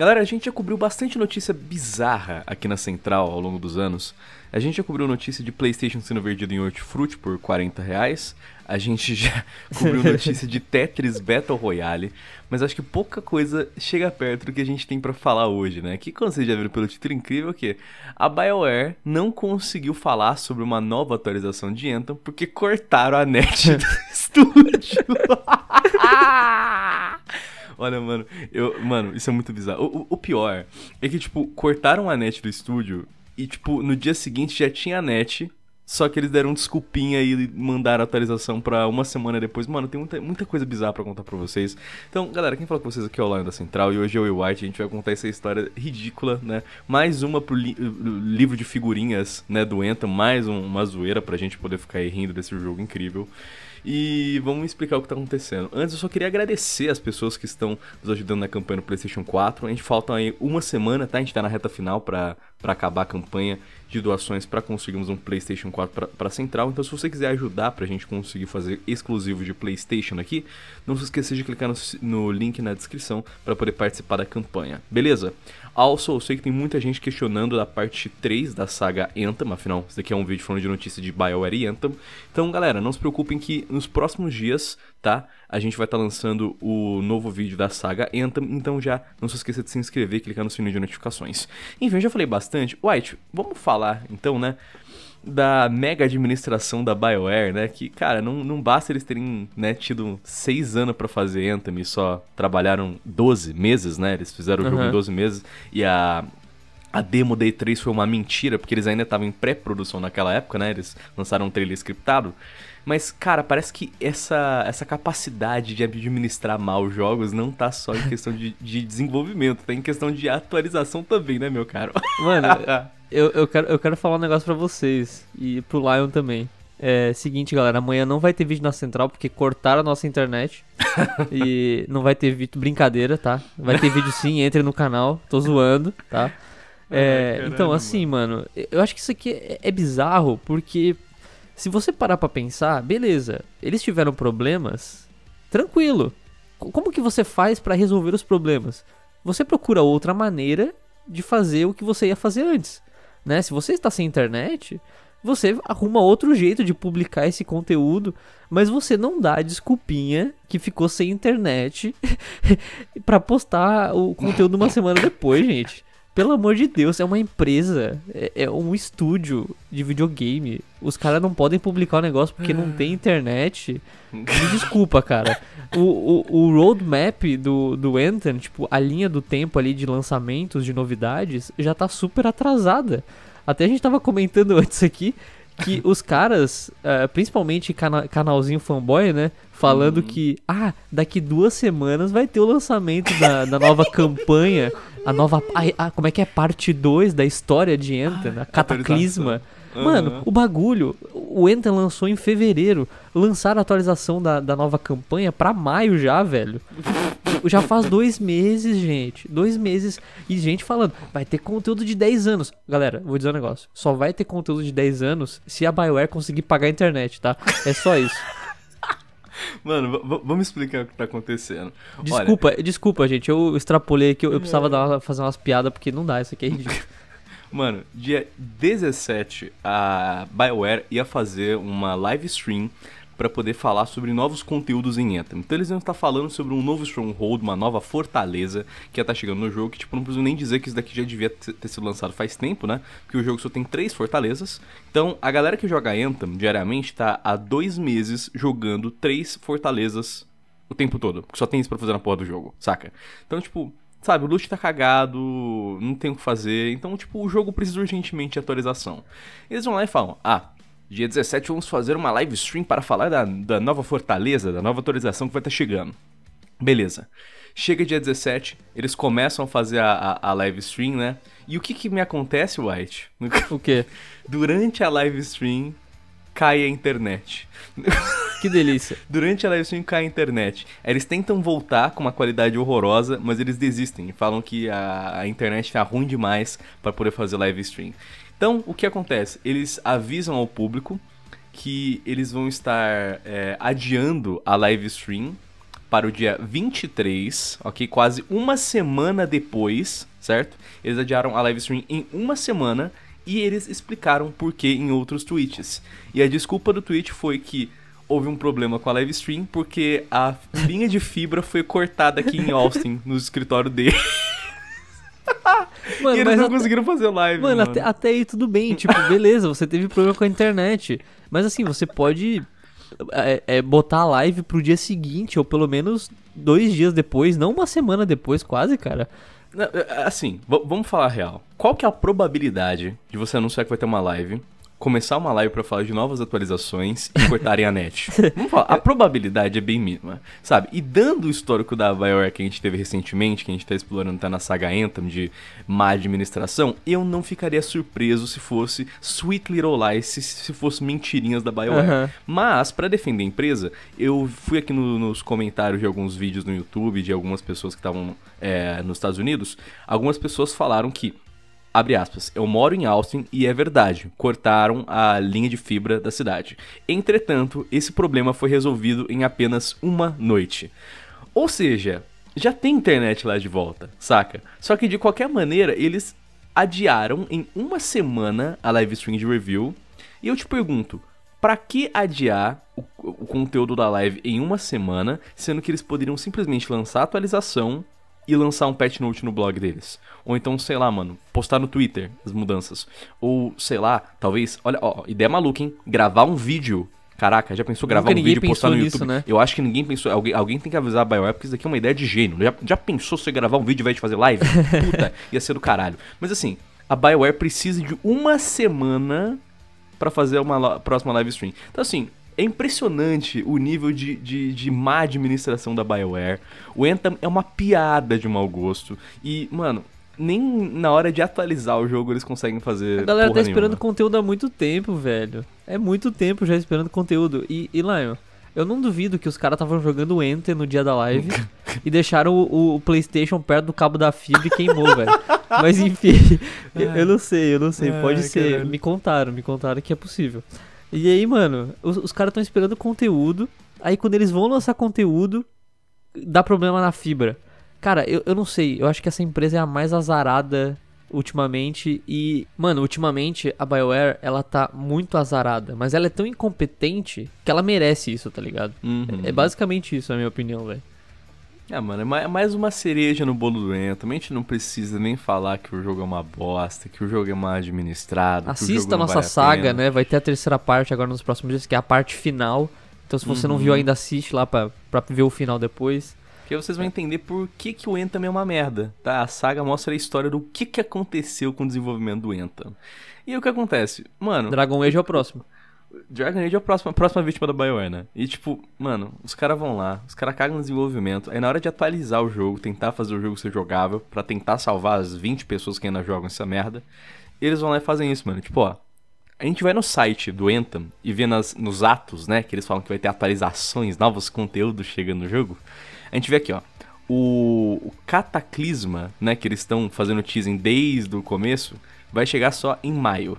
Galera, a gente já cobriu bastante notícia bizarra aqui na Central ao longo dos anos. A gente já cobriu notícia de PlayStation sendo vendido em hortifruti por 40 reais. A gente já cobriu notícia de Tetris Battle Royale. Mas acho que pouca coisa chega perto do que a gente tem para falar hoje, né? Que quando vocês já viram pelo título é incrível que a BioWare não conseguiu falar sobre uma nova atualização de Anthem porque cortaram a net do estúdio. Olha, mano, eu. Mano, isso é muito bizarro. O, o, o pior é que, tipo, cortaram a net do estúdio e, tipo, no dia seguinte já tinha a net. Só que eles deram um desculpinha e mandaram a atualização pra uma semana depois. Mano, tem muita, muita coisa bizarra pra contar pra vocês. Então, galera, quem fala com vocês aqui é o Lion da Central e hoje é o White. A gente vai contar essa história ridícula, né? Mais uma pro li uh, livro de figurinhas, né, do Enta. Mais um, uma zoeira pra gente poder ficar aí rindo desse jogo incrível e vamos explicar o que está acontecendo. Antes, eu só queria agradecer as pessoas que estão nos ajudando na campanha do PlayStation 4. A gente falta aí uma semana, tá? A gente está na reta final para para acabar a campanha de doações para conseguirmos um PlayStation 4 para Central. Então, se você quiser ajudar para a gente conseguir fazer exclusivo de PlayStation aqui, não se esqueça de clicar no, no link na descrição para poder participar da campanha, beleza? Also, eu sei que tem muita gente questionando da parte 3 da saga Anthem, afinal, isso daqui é um vídeo falando de notícia de BioWare e Anthem. Então, galera, não se preocupem que nos próximos dias tá? A gente vai estar tá lançando o novo vídeo da saga Anthem, então já não se esqueça de se inscrever e clicar no sininho de notificações. Enfim, eu já falei bastante. White, vamos falar então, né? Da mega administração da BioWare, né? Que, cara, não, não basta eles terem né, tido seis anos para fazer Anthem e só trabalharam 12 meses, né? Eles fizeram o jogo uhum. em 12 meses e a a demo da E3 foi uma mentira, porque eles ainda estavam em pré-produção naquela época, né? Eles lançaram um trailer scriptado. Mas, cara, parece que essa, essa capacidade de administrar mal os jogos não tá só em questão de, de desenvolvimento, tá em questão de atualização também, né, meu caro? Mano, eu, eu, quero, eu quero falar um negócio para vocês e pro Lion também. É seguinte, galera, amanhã não vai ter vídeo na central porque cortaram a nossa internet. e não vai ter vídeo brincadeira, tá? Vai ter vídeo sim, entre no canal, tô zoando, tá? É, então, assim, mano, eu acho que isso aqui é, é bizarro, porque se você parar pra pensar, beleza, eles tiveram problemas, tranquilo. Como que você faz para resolver os problemas? Você procura outra maneira de fazer o que você ia fazer antes, né? Se você está sem internet, você arruma outro jeito de publicar esse conteúdo, mas você não dá a desculpinha que ficou sem internet para postar o conteúdo uma semana depois, gente. Pelo amor de Deus, é uma empresa, é, é um estúdio de videogame. Os caras não podem publicar o negócio porque não ah. tem internet. Me desculpa, cara. O, o, o roadmap do, do Enter, tipo, a linha do tempo ali de lançamentos, de novidades, já tá super atrasada. Até a gente tava comentando antes aqui que os caras, uh, principalmente cana canalzinho fanboy, né? Falando uhum. que, ah, daqui duas semanas vai ter o lançamento da, da nova campanha, a nova. A, a, como é que é? Parte 2 da história de ah, Enter, ah, né? a Cataclisma. Uhum. Mano, o bagulho, o Enter lançou em fevereiro. Lançaram a atualização da, da nova campanha pra maio já, velho. já faz dois meses, gente. Dois meses. E gente falando, vai ter conteúdo de 10 anos. Galera, vou dizer um negócio. Só vai ter conteúdo de 10 anos se a Bioware conseguir pagar a internet, tá? É só isso. Mano, vamos explicar o que tá acontecendo. Desculpa, Olha... desculpa, gente. Eu extrapolei aqui, eu, eu precisava é. fazer umas piadas, porque não dá, isso aqui é ridículo. Mano, dia 17, a Bioware ia fazer uma live stream para poder falar sobre novos conteúdos em Anthem. Então eles vão estar falando sobre um novo Stronghold, uma nova fortaleza que ia estar tá chegando no jogo, que tipo, não preciso nem dizer que isso daqui já devia ter sido lançado faz tempo, né? Porque o jogo só tem três fortalezas. Então a galera que joga Anthem diariamente está há dois meses jogando três fortalezas o tempo todo, que só tem isso pra fazer na porra do jogo, saca? Então tipo, sabe, o loot tá cagado, não tem o que fazer, então, tipo, o jogo precisa urgentemente de atualização. Eles vão lá e falam, ah, Dia 17 vamos fazer uma live stream para falar da, da nova fortaleza, da nova atualização que vai estar tá chegando. Beleza. Chega dia 17, eles começam a fazer a, a, a live stream, né? E o que que me acontece, White? O quê? Durante a live stream, cai a internet. Que delícia. Durante a live stream cai a internet. Eles tentam voltar com uma qualidade horrorosa, mas eles desistem. Falam que a, a internet tá ruim demais para poder fazer live stream. Então, o que acontece? Eles avisam ao público que eles vão estar é, adiando a live stream para o dia 23, ok? Quase uma semana depois, certo? Eles adiaram a live stream em uma semana e eles explicaram por que em outros tweets. E a desculpa do tweet foi que houve um problema com a live stream porque a linha de fibra foi cortada aqui em Austin, no escritório dele. Mano, e eles não até... conseguiram fazer live. Mano, mano. Até, até aí tudo bem. Tipo, beleza, você teve problema com a internet. Mas assim, você pode é, é, botar a live pro dia seguinte, ou pelo menos dois dias depois, não uma semana depois, quase, cara. É, é, assim, vamos falar real. Qual que é a probabilidade de você anunciar que vai ter uma live começar uma live para falar de novas atualizações e cortarem a net. Vamos falar, a probabilidade é bem mínima, sabe? E dando o histórico da BioWare que a gente teve recentemente, que a gente tá explorando, tá na saga Anthem de má administração, eu não ficaria surpreso se fosse Sweet Little Lies, se, se fosse mentirinhas da BioWare. Uhum. Mas, para defender a empresa, eu fui aqui no, nos comentários de alguns vídeos no YouTube, de algumas pessoas que estavam é, nos Estados Unidos, algumas pessoas falaram que Abre aspas, eu moro em Austin e é verdade, cortaram a linha de fibra da cidade. Entretanto, esse problema foi resolvido em apenas uma noite. Ou seja, já tem internet lá de volta, saca? Só que de qualquer maneira, eles adiaram em uma semana a live stream de review. E eu te pergunto, para que adiar o, o conteúdo da live em uma semana, sendo que eles poderiam simplesmente lançar a atualização e lançar um patch note no blog deles. Ou então, sei lá, mano, postar no Twitter as mudanças. Ou, sei lá, talvez, olha, ó, ideia maluca, hein? Gravar um vídeo Caraca, já pensou gravar Nunca um vídeo e postar no YouTube? né? Eu acho que ninguém pensou. Alguém, alguém tem que avisar a BioWare, porque isso daqui é uma ideia de gênio. Já, já pensou se você gravar um vídeo ao invés de fazer live? Puta, ia ser do caralho. Mas assim, a BioWare precisa de uma semana para fazer uma próxima live stream. Então assim, é impressionante o nível de, de, de má administração da BioWare. O Anthem é uma piada de mau gosto. E, mano, nem na hora de atualizar o jogo eles conseguem fazer. A galera tá esperando nenhuma. conteúdo há muito tempo, velho. É muito tempo já esperando conteúdo. E, e Lion, eu não duvido que os caras estavam jogando o Enter no dia da live e deixaram o, o, PlayStation perto do cabo da fibra e queimou, velho. Mas enfim, eu, eu não sei, eu não sei. Pode ser. Caralho. Me contaram, me contaram que é possível. E aí, mano, os, os caras estão esperando conteúdo. Aí quando eles vão lançar conteúdo, dá problema na fibra. Cara, eu, eu não sei, eu acho que essa empresa é a mais azarada ultimamente e, mano, ultimamente a BioWare, ela tá muito azarada, mas ela é tão incompetente que ela merece isso, tá ligado? Uhum. É, é, basicamente isso, a minha opinião, velho. É, mano, é, é mais uma cereja no bolo do Enta. A gente não precisa nem falar que o jogo é uma bosta, que o jogo é mal administrado. Assista a nossa vale a saga, né? Vai ter a terceira parte agora nos próximos dias, que é a parte final. Então se você uhum. não viu uhum. ainda, assiste lá pra, pra ver o final depois. Que vocês vão entender por que, que o Anthem é uma merda, tá? A saga mostra a história do que, que aconteceu com o desenvolvimento do Enta. E o que acontece? Mano... Dragon Age é o próximo. Dragon Age é a próxima, a próxima vítima da BioWare, né? E tipo, mano, os caras vão lá, os caras cagam no desenvolvimento. Aí na hora de atualizar o jogo, tentar fazer o jogo ser jogável, para tentar salvar as 20 pessoas que ainda jogam essa merda, eles vão lá e fazem isso, mano. Tipo, ó, a gente vai no site do Anthem e vê nas, nos atos, né, que eles falam que vai ter atualizações, novos conteúdos chegando no jogo. A gente vê aqui, ó, o, o Cataclisma, né, que eles estão fazendo teasing desde o começo, vai chegar só em maio.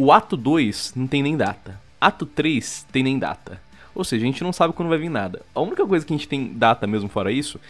O ato 2 não tem nem data. Ato 3 tem nem data. Ou seja, a gente não sabe quando vai vir nada. A única coisa que a gente tem data mesmo fora isso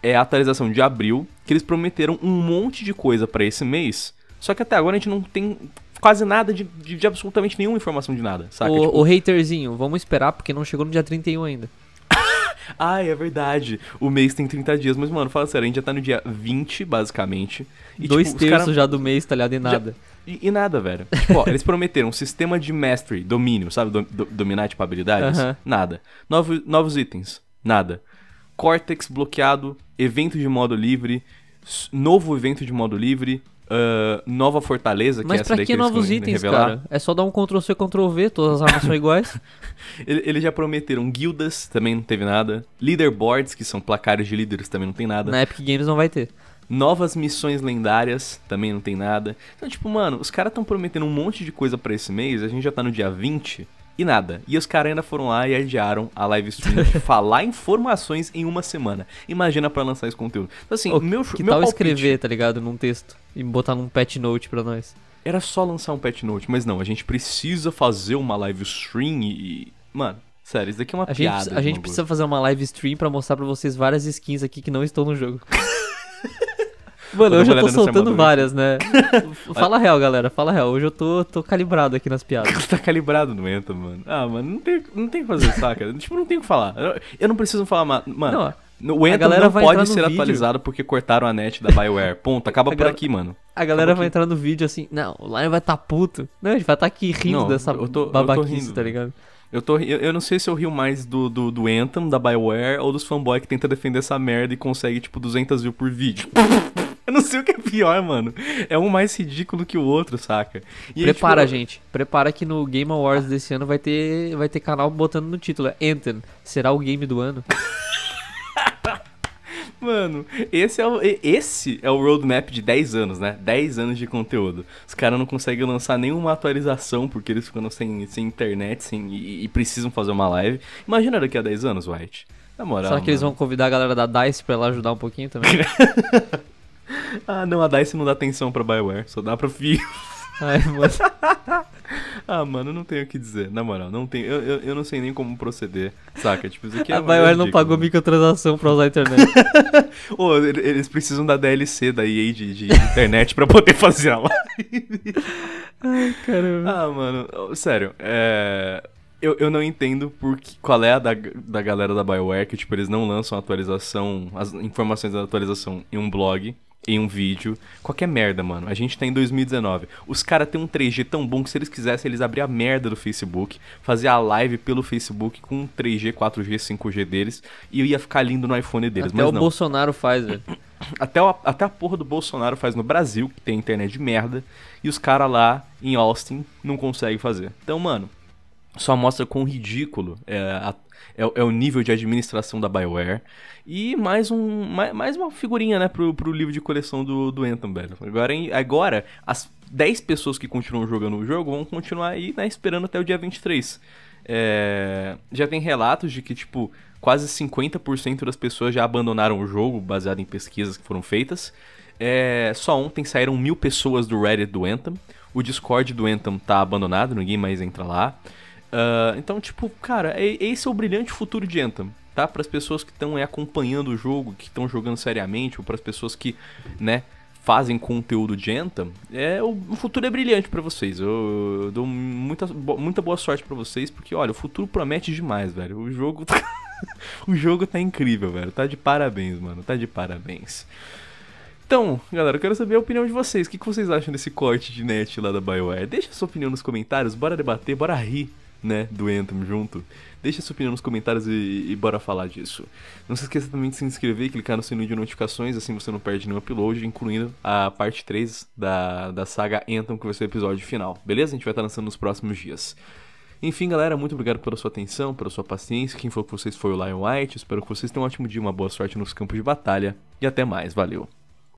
é a atualização de abril, que eles prometeram um monte de coisa para esse mês, só que até agora a gente não tem quase nada de, de, de absolutamente nenhuma informação de nada, saca? O, tipo... o haterzinho, vamos esperar porque não chegou no dia 31 ainda. Ai, é verdade. O mês tem 30 dias, mas, mano, fala sério, a gente já tá no dia 20, basicamente. E, Dois tipo, terços cara... já do mês, talhado tá em nada. Já... E, e nada, velho. Tipo, ó, eles prometeram um sistema de mastery, domínio, sabe? Do, do, dominar, tipo, habilidades. Nada. Novo, novos itens. Nada. Cortex bloqueado, evento de modo livre, novo evento de modo livre, uh, nova fortaleza, que Mas é essa pra que, novos itens, revelar. cara? É só dar um Ctrl C, Ctrl V, todas as armas são iguais. Eles já prometeram guildas, também não teve nada. Leaderboards, que são placares de líderes, também não tem nada. Na Epic Games não vai ter novas missões lendárias, também não tem nada. Então, tipo, mano, os caras estão prometendo um monte de coisa para esse mês, a gente já tá no dia 20 e nada. E os caras ainda foram lá e adiaram a live stream de falar informações em uma semana. Imagina para lançar esse conteúdo. Então, assim, oh, meu Que meu tal palpite... escrever, tá ligado? Num texto e botar num pet note pra nós. Era só lançar um pet note, mas não, a gente precisa fazer uma live stream e. Mano, sério, isso daqui é uma a piada. Gente, a gente precisa fazer uma live stream pra mostrar pra vocês várias skins aqui que não estão no jogo. Mano, hoje eu tô soltando várias, né? fala real, galera. Fala real. Hoje eu tô, tô calibrado aqui nas piadas. Você tá calibrado, não entra, mano. Ah, mano, não tem, não tem o que fazer, saca? tipo, não tem o que falar. Eu, eu não preciso falar, mano. Não, o Anthem não pode ser vídeo. atualizado porque cortaram a net da Bioware. Ponto, acaba por aqui, mano. A galera vai entrar no vídeo assim, não, o Lion vai estar tá puto. Não, a gente vai estar tá aqui rindo não, dessa eu tô, babaquice, eu tô tá ligado? Eu, tô, eu, eu, não sei se eu rio mais do, do, do Anthem, da Bioware, ou dos fanboy que tenta defender essa merda e consegue, tipo, 200 views por vídeo. Eu não sei o que é pior, mano. É um mais ridículo que o outro, saca? E prepara, aí, tipo... gente. Prepara que no Game Awards desse ano vai ter, vai ter canal botando no título. É Anthem, será o game do ano? Mano, esse é, o, esse é o roadmap de 10 anos, né? 10 anos de conteúdo. Os caras não conseguem lançar nenhuma atualização porque eles ficam sem, sem internet sem, e, e, precisam fazer uma live. Imagina daqui a 10 anos, White. Na moral. Será que mano. eles vão convidar a galera da DICE pra ela ajudar um pouquinho também? ah, não, a DICE não dá atenção pra Bioware, só dá pra FIO. Ai, mano. ah, mano, não tenho o que dizer. Na moral, não tenho. Eu, eu, eu não sei nem como proceder. Saca? Tipo, isso aqui é A Bioware não pagou microtransação pra usar a internet. oh, eles precisam da DLC da EA de, de internet pra poder fazer a live. Ai, caramba. Ah, mano, sério, é. Eu, eu não entendo porque, qual é a da, da galera da Bioware que, tipo, eles não lançam a atualização, as informações da atualização em um blog, em um vídeo. Qualquer merda, mano. A gente tá em 2019. Os caras têm um 3G tão bom que se eles quisessem, eles abriam a merda do Facebook, fazer a live pelo Facebook com 3G, 4G, 5G deles e ia ficar lindo no iPhone deles. Até o não. Bolsonaro faz, velho. Até, o, até a porra do Bolsonaro faz no Brasil, que tem internet de merda, e os caras lá em Austin não conseguem fazer. Então, mano, só mostra quão ridículo é a é, é, o nível de administração da Bioware. E mais, um, mais, mais uma figurinha, né, pro, pro livro de coleção do, do Anthem, velho. Agora, agora, as 10 pessoas que continuam jogando o jogo vão continuar aí, né, esperando até o dia 23. É, já tem relatos de que, tipo, quase 50% das pessoas já abandonaram o jogo, baseado em pesquisas que foram feitas. É, só ontem saíram mil pessoas do Reddit do Anthem. O Discord do Anthem tá abandonado, ninguém mais entra lá. Uh, então, tipo, cara, é, esse é o brilhante futuro de Anthem, tá? Para as pessoas que estão é, acompanhando o jogo, que estão jogando seriamente, ou para as pessoas que, né, fazem conteúdo de Anthem, é, o, futuro é brilhante para vocês. Eu, eu, dou muita, muita boa sorte para vocês, porque, olha, o futuro promete demais, velho. O jogo. Tá, o jogo tá incrível, velho. Tá de parabéns, mano. Tá de parabéns. Então, galera, eu quero saber a opinião de vocês. O que, que vocês acham desse corte de net lá da BioWare? Deixa a sua opinião nos comentários, bora debater, bora rir né, do Anthem junto. Deixa sua opinião nos comentários e, e, bora falar disso. Não se esqueça também de se inscrever e clicar no sininho de notificações, assim você não perde nenhum upload, incluindo a parte 3 da, da saga Anthem, que vai ser o episódio final, beleza? A gente vai estar lançando nos próximos dias. Enfim, galera, muito obrigado pela sua atenção, pela sua paciência. Quem falou com vocês foi o Lion White. Espero que vocês tenham um ótimo dia, uma boa sorte nos campos de batalha. E até mais, valeu!